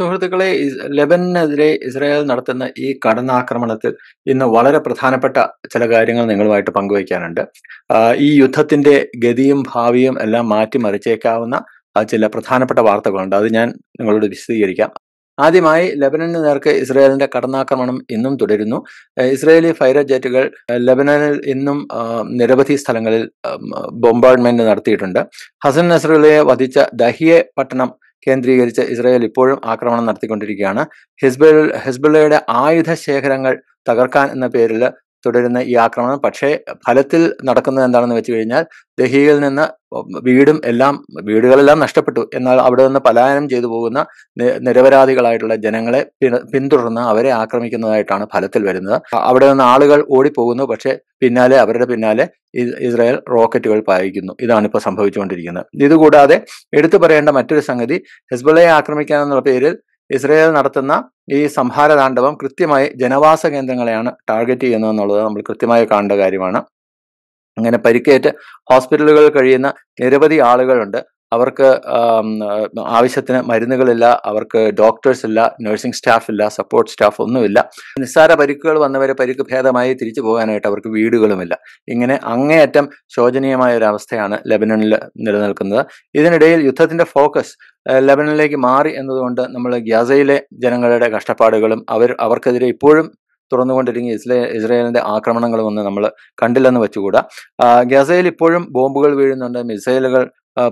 സുഹൃത്തുക്കളെ ലെബനെതിരെ ഇസ്രായേൽ നടത്തുന്ന ഈ കടന്നാക്രമണത്തിൽ ഇന്ന് വളരെ പ്രധാനപ്പെട്ട ചില കാര്യങ്ങൾ നിങ്ങളുമായിട്ട് പങ്കുവയ്ക്കാനുണ്ട് ഈ യുദ്ധത്തിന്റെ ഗതിയും ഭാവിയും എല്ലാം മാറ്റിമറിച്ചേക്കാവുന്ന ചില പ്രധാനപ്പെട്ട വാർത്തകളുണ്ട് അത് ഞാൻ നിങ്ങളോട് വിശദീകരിക്കാം ആദ്യമായി ലെബനന് നേർക്ക് ഇസ്രായേലിന്റെ കടന്നാക്രമണം ഇന്നും തുടരുന്നു ഇസ്രായേലി ഫൈറ ജെറ്റുകൾ ലെബനനിൽ ഇന്നും നിരവധി സ്ഥലങ്ങളിൽ ബോംബാർഡ്മെന്റ് നടത്തിയിട്ടുണ്ട് ഹസൻ നസറുലയെ വധിച്ച ദഹിയെ പട്ടണം കേന്ദ്രീകരിച്ച് ഇസ്രായേൽ ഇപ്പോഴും ആക്രമണം നടത്തിക്കൊണ്ടിരിക്കുകയാണ് ഹിസ്ബൽ ഹിസ്ബുള്ളയുടെ ആയുധ ശേഖരങ്ങൾ തകർക്കാൻ എന്ന പേരിൽ തുടരുന്ന ഈ ആക്രമണം പക്ഷേ ഫലത്തിൽ നടക്കുന്നത് എന്താണെന്ന് വെച്ച് കഴിഞ്ഞാൽ ഡൽഹിയിൽ നിന്ന് വീടും എല്ലാം വീടുകളെല്ലാം നഷ്ടപ്പെട്ടു എന്നാൽ അവിടെ നിന്ന് പലായനം ചെയ്തു പോകുന്ന നിരപരാധികളായിട്ടുള്ള ജനങ്ങളെ പിന്തുടർന്ന് അവരെ ആക്രമിക്കുന്നതായിട്ടാണ് ഫലത്തിൽ വരുന്നത് അവിടെ നിന്ന് ആളുകൾ ഓടിപ്പോകുന്നു പക്ഷേ പിന്നാലെ അവരുടെ പിന്നാലെ ഇസ്രായേൽ റോക്കറ്റുകൾ പായിക്കുന്നു ഇതാണ് ഇപ്പോൾ സംഭവിച്ചുകൊണ്ടിരിക്കുന്നത് ഇതുകൂടാതെ എടുത്തു പറയേണ്ട മറ്റൊരു സംഗതി ഹെസ്ബുള്ളയെ എന്നുള്ള പേരിൽ ഇസ്രയേൽ നടത്തുന്ന ഈ താണ്ഡവം കൃത്യമായി ജനവാസ കേന്ദ്രങ്ങളെയാണ് ടാർഗറ്റ് ചെയ്യുന്നത് എന്നുള്ളത് നമ്മൾ കൃത്യമായി കാണേണ്ട കാര്യമാണ് അങ്ങനെ പരിക്കേറ്റ് ഹോസ്പിറ്റലുകളിൽ കഴിയുന്ന നിരവധി ആളുകളുണ്ട് അവർക്ക് ആവശ്യത്തിന് മരുന്നുകളില്ല അവർക്ക് ഡോക്ടേഴ്സ് ഇല്ല നഴ്സിംഗ് സ്റ്റാഫ് ഇല്ല സപ്പോർട്ട് സ്റ്റാഫ് ഒന്നുമില്ല നിസ്സാര പരിക്കുകൾ വന്നവരെ പരിക്ക് ഭേദമായി തിരിച്ചു പോകാനായിട്ട് അവർക്ക് വീടുകളുമില്ല ഇങ്ങനെ അങ്ങേയറ്റം ശോചനീയമായ ഒരു അവസ്ഥയാണ് ലെബനണിൽ നിലനിൽക്കുന്നത് ഇതിനിടയിൽ യുദ്ധത്തിന്റെ ഫോക്കസ് ലെബനനിലേക്ക് മാറി എന്നതുകൊണ്ട് നമ്മൾ ഗ്യാസയിലെ ജനങ്ങളുടെ കഷ്ടപ്പാടുകളും അവർ അവർക്കെതിരെ ഇപ്പോഴും തുറന്നുകൊണ്ടിരിക്കുന്ന ഇസ്രേ ഇസ്രയേലിന്റെ ഒന്നും നമ്മൾ കണ്ടില്ലെന്ന് വെച്ചുകൂടാ ഗസയിൽ ഇപ്പോഴും ബോംബുകൾ വീഴുന്നുണ്ട് മിസൈലുകൾ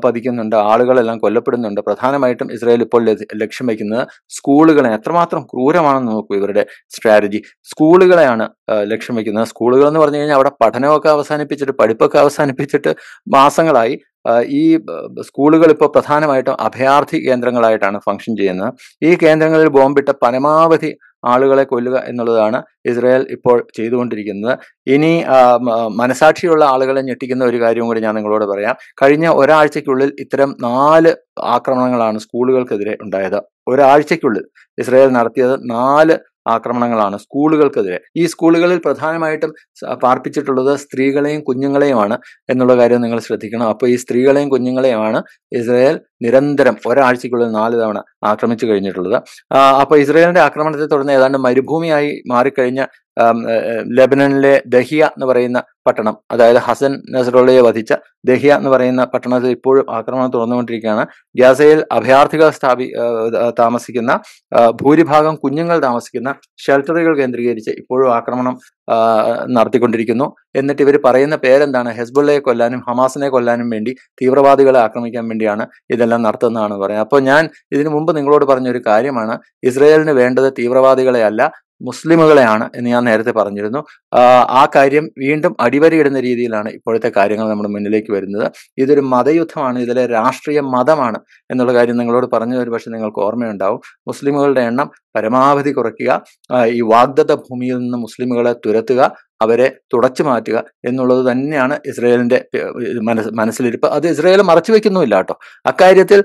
പതിക്കുന്നുണ്ട് ആളുകളെല്ലാം കൊല്ലപ്പെടുന്നുണ്ട് പ്രധാനമായിട്ടും ഇസ്രായേൽ ഇപ്പോൾ ലക്ഷ്യം വയ്ക്കുന്നത് സ്കൂളുകളെ എത്രമാത്രം ക്രൂരമാണെന്ന് നോക്കൂ ഇവരുടെ സ്ട്രാറ്റജി സ്കൂളുകളെയാണ് ലക്ഷ്യം വയ്ക്കുന്നത് സ്കൂളുകൾ എന്ന് പറഞ്ഞു കഴിഞ്ഞാൽ അവിടെ പഠനമൊക്കെ അവസാനിപ്പിച്ചിട്ട് പഠിപ്പൊക്കെ അവസാനിപ്പിച്ചിട്ട് മാസങ്ങളായി ഈ സ്കൂളുകൾ ഇപ്പോൾ പ്രധാനമായിട്ടും അഭയാർത്ഥി കേന്ദ്രങ്ങളായിട്ടാണ് ഫംഗ്ഷൻ ചെയ്യുന്നത് ഈ കേന്ദ്രങ്ങളിൽ ബോംബിട്ട പരമാവധി ആളുകളെ കൊല്ലുക എന്നുള്ളതാണ് ഇസ്രായേൽ ഇപ്പോൾ ചെയ്തുകൊണ്ടിരിക്കുന്നത് ഇനി മനസാക്ഷിയുള്ള ആളുകളെ ഞെട്ടിക്കുന്ന ഒരു കാര്യവും കൂടി ഞാൻ നിങ്ങളോട് പറയാം കഴിഞ്ഞ ഒരാഴ്ചയ്ക്കുള്ളിൽ ഇത്തരം നാല് ആക്രമണങ്ങളാണ് സ്കൂളുകൾക്കെതിരെ ഉണ്ടായത് ഒരാഴ്ചയ്ക്കുള്ളിൽ ഇസ്രായേൽ നടത്തിയത് നാല് ആക്രമണങ്ങളാണ് സ്കൂളുകൾക്കെതിരെ ഈ സ്കൂളുകളിൽ പ്രധാനമായിട്ടും പാർപ്പിച്ചിട്ടുള്ളത് സ്ത്രീകളെയും കുഞ്ഞുങ്ങളെയുമാണ് എന്നുള്ള കാര്യം നിങ്ങൾ ശ്രദ്ധിക്കണം അപ്പോൾ ഈ സ്ത്രീകളെയും കുഞ്ഞുങ്ങളെയുമാണ് ഇസ്രായേൽ നിരന്തരം ഒരാഴ്ചയ്ക്കുള്ളിൽ നാല് തവണ ആക്രമിച്ചു കഴിഞ്ഞിട്ടുള്ളത് അപ്പോൾ ഇസ്രായേലിന്റെ ആക്രമണത്തെ തുടർന്ന് ഏതാണ്ട് മരുഭൂമിയായി മാറിക്കഴിഞ്ഞ ലെബനനിലെ ദഹിയ എന്ന് പറയുന്ന പട്ടണം അതായത് ഹസൻ നസറുള്ളയെ വധിച്ച ദഹിയ എന്ന് പറയുന്ന പട്ടണത്തിൽ ഇപ്പോഴും ആക്രമണം തുറന്നുകൊണ്ടിരിക്കുകയാണ് ഗാസയിൽ അഭയാർത്ഥികൾ സ്ഥാപി താമസിക്കുന്ന ഭൂരിഭാഗം കുഞ്ഞുങ്ങൾ താമസിക്കുന്ന ഷെൽട്ടറുകൾ കേന്ദ്രീകരിച്ച് ഇപ്പോഴും ആക്രമണം നടത്തിക്കൊണ്ടിരിക്കുന്നു എന്നിട്ട് ഇവർ പറയുന്ന പേരെന്താണ് ഹെസ്ബുള്ളയെ കൊല്ലാനും ഹമാസിനെ കൊല്ലാനും വേണ്ടി തീവ്രവാദികളെ ആക്രമിക്കാൻ വേണ്ടിയാണ് ഇതെല്ലാം നടത്തുന്നതാണ് പറയുന്നത് അപ്പോൾ ഞാൻ ഇതിനു മുമ്പ് നിങ്ങളോട് പറഞ്ഞൊരു കാര്യമാണ് ഇസ്രയേലിന് വേണ്ടത് തീവ്രവാദികളെ അല്ല മുസ്ലിമുകളെയാണ് എന്ന് ഞാൻ നേരത്തെ പറഞ്ഞിരുന്നു ആ കാര്യം വീണ്ടും അടിവരയിടുന്ന രീതിയിലാണ് ഇപ്പോഴത്തെ കാര്യങ്ങൾ നമ്മുടെ മുന്നിലേക്ക് വരുന്നത് ഇതൊരു മതയുദ്ധമാണ് ഇതിലെ രാഷ്ട്രീയ മതമാണ് എന്നുള്ള കാര്യം നിങ്ങളോട് പറഞ്ഞു ഒരു പക്ഷേ നിങ്ങൾക്ക് ഓർമ്മയുണ്ടാവും മുസ്ലിമുകളുടെ എണ്ണം പരമാവധി കുറയ്ക്കുക ഈ വാഗ്ദത്ത ഭൂമിയിൽ നിന്ന് മുസ്ലിമുകളെ തുരത്തുക അവരെ തുടച്ചു മാറ്റുക എന്നുള്ളത് തന്നെയാണ് ഇസ്രയേലിന്റെ മനസ് മനസ്സിലിരിപ്പ് അത് ഇസ്രയേൽ മറച്ചു വെക്കുന്നുമില്ല കേട്ടോ അക്കാര്യത്തിൽ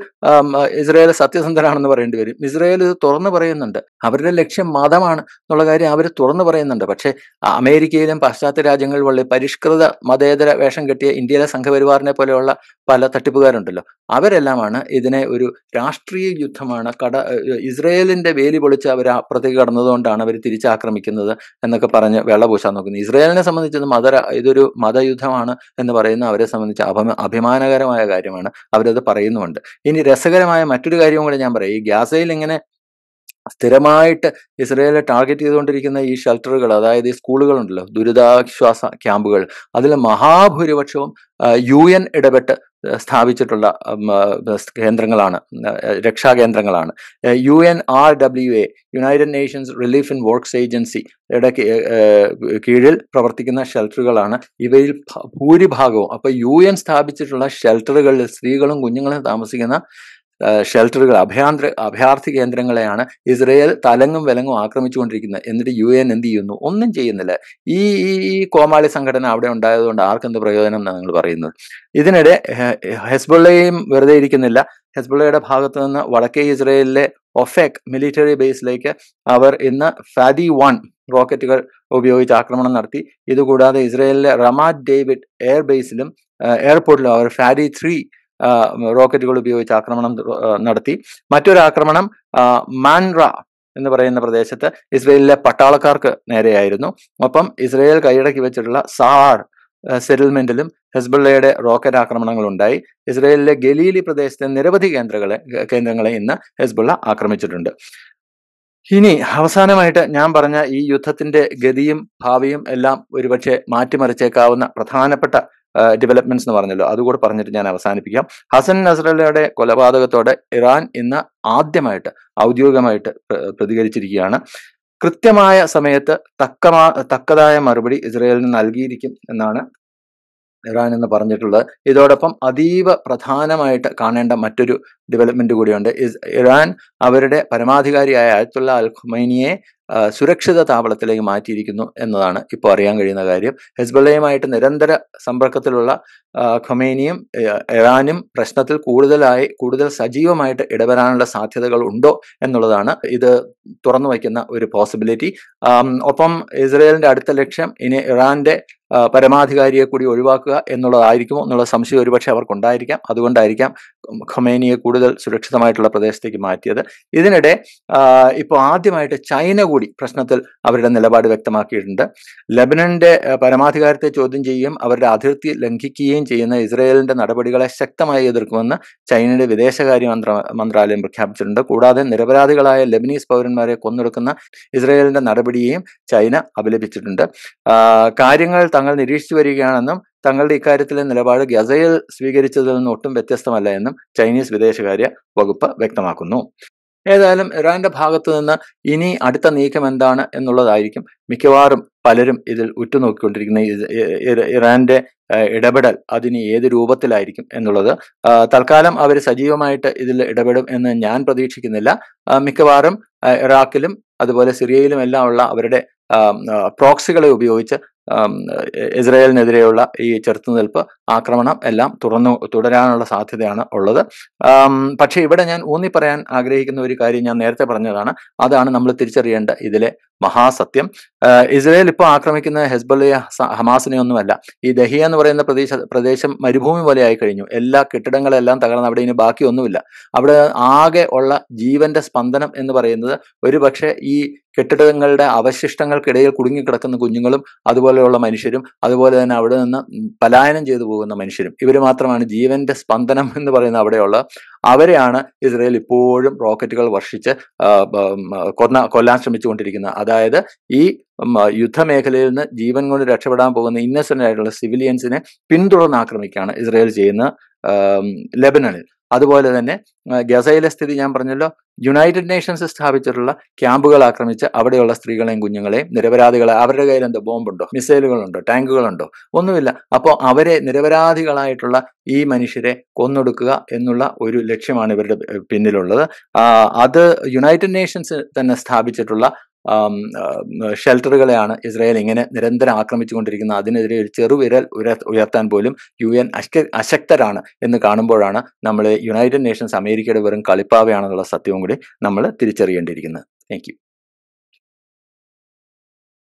ഇസ്രയേൽ സത്യസന്ധനാണെന്ന് പറയേണ്ടി വരും ഇസ്രയേൽ ഇത് തുറന്നു പറയുന്നുണ്ട് അവരുടെ ലക്ഷ്യം മതമാണ് എന്നുള്ള കാര്യം അവർ തുറന്നു പറയുന്നുണ്ട് പക്ഷേ അമേരിക്കയിലും പാശ്ചാത്യ രാജ്യങ്ങളിൽ വളരെ പരിഷ്കൃത മതേതര വേഷം കെട്ടിയ ഇന്ത്യയിലെ സംഘപരിവാറിനെ പോലെയുള്ള പല തട്ടിപ്പുകാരുണ്ടല്ലോ അവരെല്ലാമാണ് ഇതിനെ ഒരു രാഷ്ട്രീയ യുദ്ധമാണ് കട ഇസ്രയേലിന്റെ വേലി പൊളിച്ച് അവർ അപ്പുറത്തേക്ക് കടന്നതുകൊണ്ടാണ് അവർ തിരിച്ചാക്രമിക്കുന്നത് എന്നൊക്കെ പറഞ്ഞ് വെള്ള നോക്കുന്നത് ഇസ്രയേലിനെ സംബന്ധിച്ച് മത ഇതൊരു മതയുദ്ധമാണ് എന്ന് പറയുന്ന അവരെ സംബന്ധിച്ച് അഭിമ അഭിമാനകരമായ കാര്യമാണ് അവരത് പറയുന്നുണ്ട് ഇനി രസകരമായ മറ്റൊരു കാര്യവും കൂടെ ഞാൻ പറയാം ഈ ഗ്യാസയിൽ ഇങ്ങനെ സ്ഥിരമായിട്ട് ഇസ്രയേലെ ടാർഗറ്റ് ചെയ്തുകൊണ്ടിരിക്കുന്ന ഈ ഷെൽട്ടറുകൾ അതായത് ഈ സ്കൂളുകളുണ്ടല്ലോ ദുരിതാശ്വാസ ക്യാമ്പുകൾ അതിൽ മഹാഭൂരിപക്ഷവും യു എൻ ഇടപെട്ട് സ്ഥാപിച്ചിട്ടുള്ള കേന്ദ്രങ്ങളാണ് രക്ഷാകേന്ദ്രങ്ങളാണ് U N R W A United Nations relief and works agency യുടെ കീഴിൽ പ്രവർത്തിക്കുന്ന ഷെൽട്ടറുകളാണ് ഇവയിൽ ഭൂരിഭാഗവും അപ്പോൾ യു എൻ സ്ഥാപിച്ചിട്ടുള്ള ഷെൽട്ടറുകളിൽ സ്ത്രീകളും കുഞ്ഞുങ്ങളും താമസിക്കുന്ന ഷെൽട്ടറുകൾ അഭയാന്ത്ര അഭയാർത്ഥി കേന്ദ്രങ്ങളെയാണ് ഇസ്രയേൽ തലങ്ങും വിലങ്ങും ആക്രമിച്ചുകൊണ്ടിരിക്കുന്നത് എന്നിട്ട് യു എൻ എന്ത് ചെയ്യുന്നു ഒന്നും ചെയ്യുന്നില്ല ഈ ഈ കോമാളി സംഘടന അവിടെ ഉണ്ടായതുകൊണ്ട് ആർക്കെന്ത് പ്രയോജനം എന്നാണ് നിങ്ങൾ പറയുന്നത് ഇതിനിടെ ഹെസ്ബുള്ളയും വെറുതെ ഇരിക്കുന്നില്ല ഹെസ്ബുള്ളയുടെ ഭാഗത്തു നിന്ന് വടക്കേ ഇസ്രയേലിലെ ഒഫേക് മിലിറ്ററി ബേസിലേക്ക് അവർ ഇന്ന് ഫാദി വൺ റോക്കറ്റുകൾ ഉപയോഗിച്ച് ആക്രമണം നടത്തി ഇതുകൂടാതെ ഇസ്രയേലിലെ റമാ ഡേവിഡ് എയർ ബേസിലും എയർപോർട്ടിലും അവർ ഫാദി ത്രീ റോക്കറ്റുകൾ ഉപയോഗിച്ച് ആക്രമണം നടത്തി മറ്റൊരു ആക്രമണം മാൻറ എന്ന് പറയുന്ന പ്രദേശത്ത് ഇസ്രയേലിലെ പട്ടാളക്കാർക്ക് നേരെയായിരുന്നു ഒപ്പം ഇസ്രയേൽ കൈയടക്കി വെച്ചിട്ടുള്ള സാർ സെറ്റിൽമെന്റിലും ഹെസ്ബുള്ളയുടെ റോക്കറ്റ് ആക്രമണങ്ങൾ ഉണ്ടായി ഇസ്രയേലിലെ ഗലീലി പ്രദേശത്തെ നിരവധി കേന്ദ്രങ്ങളെ കേന്ദ്രങ്ങളെ ഇന്ന് ഹെസ്ബുള്ള ആക്രമിച്ചിട്ടുണ്ട് ഇനി അവസാനമായിട്ട് ഞാൻ പറഞ്ഞ ഈ യുദ്ധത്തിന്റെ ഗതിയും ഭാവിയും എല്ലാം ഒരുപക്ഷെ മാറ്റിമറിച്ചേക്കാവുന്ന പ്രധാനപ്പെട്ട ഡെവലപ്മെന്റ്സ് എന്ന് പറഞ്ഞല്ലോ അതുകൂടെ പറഞ്ഞിട്ട് ഞാൻ അവസാനിപ്പിക്കാം ഹസൻ നസ്രല്ലയുടെ കൊലപാതകത്തോടെ ഇറാൻ ഇന്ന് ആദ്യമായിട്ട് ഔദ്യോഗികമായിട്ട് പ്രതികരിച്ചിരിക്കുകയാണ് കൃത്യമായ സമയത്ത് തക്കമാ തക്കതായ മറുപടി ഇസ്രയേലിന് നൽകിയിരിക്കും എന്നാണ് ഇറാൻ എന്ന് പറഞ്ഞിട്ടുള്ളത് ഇതോടൊപ്പം അതീവ പ്രധാനമായിട്ട് കാണേണ്ട മറ്റൊരു ഡെവലപ്മെന്റ് കൂടിയുണ്ട് ഇറാൻ അവരുടെ പരമാധികാരിയായ അയത്തുള്ള അൽ ഖുമൈനിയെ സുരക്ഷിത താവളത്തിലേക്ക് മാറ്റിയിരിക്കുന്നു എന്നതാണ് ഇപ്പോൾ അറിയാൻ കഴിയുന്ന കാര്യം ഹെസ്ബല്ലയുമായിട്ട് നിരന്തര സമ്പർക്കത്തിലുള്ള ഖൊമേനിയും ഇറാനും പ്രശ്നത്തിൽ കൂടുതലായി കൂടുതൽ സജീവമായിട്ട് ഇടപെടാനുള്ള സാധ്യതകൾ ഉണ്ടോ എന്നുള്ളതാണ് ഇത് തുറന്നു വയ്ക്കുന്ന ഒരു പോസിബിലിറ്റി ഒപ്പം ഇസ്രയേലിന്റെ അടുത്ത ലക്ഷ്യം ഇനി ഇറാന്റെ പരമാധികാരിയെ കൂടി ഒഴിവാക്കുക എന്നുള്ളതായിരിക്കുമോ എന്നുള്ള സംശയം ഒരുപക്ഷെ അവർക്കുണ്ടായിരിക്കാം അതുകൊണ്ടായിരിക്കാം ഖൊമേനിയെ കൂടുതൽ സുരക്ഷിതമായിട്ടുള്ള പ്രദേശത്തേക്ക് മാറ്റിയത് ഇതിനിടെ ഇപ്പോൾ ആദ്യമായിട്ട് ചൈന കൂടി പ്രശ്നത്തിൽ അവരുടെ നിലപാട് വ്യക്തമാക്കിയിട്ടുണ്ട് ലബനന്റെ പരമാധികാരത്തെ ചോദ്യം ചെയ്യുകയും അവരുടെ അതിർത്തി ലംഘിക്കുകയും ചെയ്യുന്ന ഇസ്രയേലിന്റെ നടപടികളെ ശക്തമായി എതിർക്കുമെന്ന് ചൈനയുടെ വിദേശകാര്യ മന്ത്ര മന്ത്രാലയം പ്രഖ്യാപിച്ചിട്ടുണ്ട് കൂടാതെ നിരപരാധികളായ ലബനീസ് പൗരന്മാരെ കൊന്നെടുക്കുന്ന ഇസ്രയേലിന്റെ നടപടിയെയും ചൈന അപലപിച്ചിട്ടുണ്ട് കാര്യങ്ങൾ തങ്ങൾ നിരീക്ഷിച്ചു വരികയാണെന്നും തങ്ങളുടെ ഇക്കാര്യത്തിലെ നിലപാട് ഗസയിൽ സ്വീകരിച്ചതിൽ നിന്ന് ഒട്ടും വ്യത്യസ്തമല്ല എന്നും ചൈനീസ് വിദേശകാര്യ വകുപ്പ് വ്യക്തമാക്കുന്നു ഏതായാലും ഇറാന്റെ ഭാഗത്തു നിന്ന് ഇനി അടുത്ത നീക്കം എന്താണ് എന്നുള്ളതായിരിക്കും മിക്കവാറും പലരും ഇതിൽ ഉറ്റുനോക്കിക്കൊണ്ടിരിക്കുന്ന ഇറാന്റെ ഇടപെടൽ അതിന് ഏത് രൂപത്തിലായിരിക്കും എന്നുള്ളത് തൽക്കാലം അവർ സജീവമായിട്ട് ഇതിൽ ഇടപെടും എന്ന് ഞാൻ പ്രതീക്ഷിക്കുന്നില്ല മിക്കവാറും ഇറാഖിലും അതുപോലെ സിറിയയിലും എല്ലാം ഉള്ള അവരുടെ പ്രോക്സികളെ ഉപയോഗിച്ച് ഇസ്രയേലിനെതിരെയുള്ള ഈ ചെറുത്തുനിൽപ്പ് ആക്രമണം എല്ലാം തുറന്നു തുടരാനുള്ള സാധ്യതയാണ് ഉള്ളത് പക്ഷേ ഇവിടെ ഞാൻ ഊന്നി പറയാൻ ആഗ്രഹിക്കുന്ന ഒരു കാര്യം ഞാൻ നേരത്തെ പറഞ്ഞതാണ് അതാണ് നമ്മൾ തിരിച്ചറിയേണ്ട ഇതിലെ മഹാസത്യം ഇസ്രയേൽ ഇപ്പോൾ ആക്രമിക്കുന്ന ഹെസ്ബലിയ ഹമാസിനെ ഒന്നുമല്ല ഈ ദഹിയ എന്ന് പറയുന്ന പ്രദേശ പ്രദേശം മരുഭൂമി പോലെ ആയി കഴിഞ്ഞു എല്ലാ കെട്ടിടങ്ങളെല്ലാം തകർന്ന് അവിടെ ഇനി ബാക്കിയൊന്നുമില്ല അവിടെ ആകെ ഉള്ള ജീവന്റെ സ്പന്ദനം എന്ന് പറയുന്നത് ഒരുപക്ഷെ ഈ കെട്ടിടങ്ങളുടെ അവശിഷ്ടങ്ങൾക്കിടയിൽ കുടുങ്ങിക്കിടക്കുന്ന കുഞ്ഞുങ്ങളും അതുപോലെയുള്ള മനുഷ്യരും അതുപോലെ തന്നെ അവിടെ നിന്ന് പലായനം ചെയ്തു പോകുന്ന മനുഷ്യരും ഇവർ മാത്രമാണ് ജീവന്റെ സ്പന്ദനം എന്ന് പറയുന്ന അവിടെയുള്ള അവരെയാണ് ഇസ്രയേൽ ഇപ്പോഴും റോക്കറ്റുകൾ വർഷിച്ച് കൊന്ന കൊല്ലാൻ ശ്രമിച്ചുകൊണ്ടിരിക്കുന്നത് അതായത് ഈ യുദ്ധമേഖലയിൽ നിന്ന് ജീവൻ കൊണ്ട് രക്ഷപ്പെടാൻ പോകുന്ന ഇന്നസെന്റ് ആയിട്ടുള്ള സിവിലിയൻസിനെ പിന്തുടർന്ന് ആക്രമിക്കുകയാണ് ഇസ്രയേൽ ചെയ്യുന്ന ലെബനനിൽ അതുപോലെ തന്നെ ഗസയിലെ സ്ഥിതി ഞാൻ പറഞ്ഞല്ലോ യുണൈറ്റഡ് നേഷൻസ് സ്ഥാപിച്ചിട്ടുള്ള ക്യാമ്പുകൾ ആക്രമിച്ച് അവിടെയുള്ള സ്ത്രീകളെയും കുഞ്ഞുങ്ങളെയും നിരപരാധികളെ അവരുടെ കയ്യിൽ എന്തോ ബോംബുണ്ടോ മിസൈലുകളുണ്ടോ ടാങ്കുകളുണ്ടോ ഒന്നുമില്ല അപ്പോൾ അവരെ നിരപരാധികളായിട്ടുള്ള ഈ മനുഷ്യരെ കൊന്നൊടുക്കുക എന്നുള്ള ഒരു ലക്ഷ്യമാണ് ഇവരുടെ പിന്നിലുള്ളത് അത് യുണൈറ്റഡ് നേഷൻസ് തന്നെ സ്ഥാപിച്ചിട്ടുള്ള ഷെൽട്ടറുകളെയാണ് ഇസ്രായേൽ ഇങ്ങനെ നിരന്തരം ആക്രമിച്ചുകൊണ്ടിരിക്കുന്നത് അതിനെതിരെ ഒരു ചെറുവിരൽ ഉയർത്താൻ പോലും യു എൻ അശക്തരാണ് എന്ന് കാണുമ്പോഴാണ് നമ്മൾ യുണൈറ്റഡ് നേഷൻസ് അമേരിക്കയുടെ വെറും കളിപ്പാവയാണെന്നുള്ള സത്യവും കൂടി നമ്മൾ തിരിച്ചറിയേണ്ടിയിരിക്കുന്നത് താങ്ക്